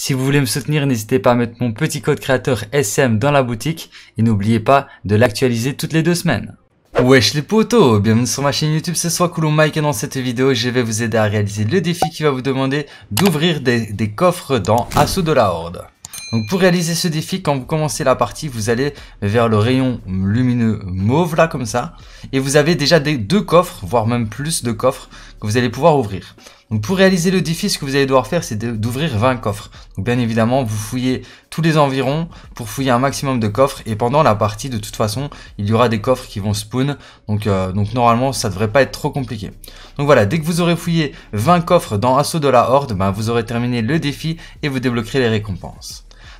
Si vous voulez me soutenir, n'hésitez pas à mettre mon petit code créateur SM dans la boutique et n'oubliez pas de l'actualiser toutes les deux semaines. Wesh les potos, bienvenue sur ma chaîne YouTube, ce Soit Coulomb Mike et dans cette vidéo je vais vous aider à réaliser le défi qui va vous demander d'ouvrir des, des, coffres dans Assaut de la Horde. Donc pour réaliser ce défi, quand vous commencez la partie, vous allez vers le rayon lumineux mauve là comme ça et vous avez déjà des deux coffres, voire même plus de coffres que vous allez pouvoir ouvrir. Donc pour réaliser le défi, ce que vous allez devoir faire, c'est d'ouvrir 20 coffres. Donc bien évidemment, vous fouillez tous les environs pour fouiller un maximum de coffres. Et pendant la partie, de toute façon, il y aura des coffres qui vont spawn. Donc, euh, donc normalement, ça devrait pas être trop compliqué. Donc voilà, dès que vous aurez fouillé 20 coffres dans Assaut de la Horde, bah, vous aurez terminé le défi et vous débloquerez les récompenses.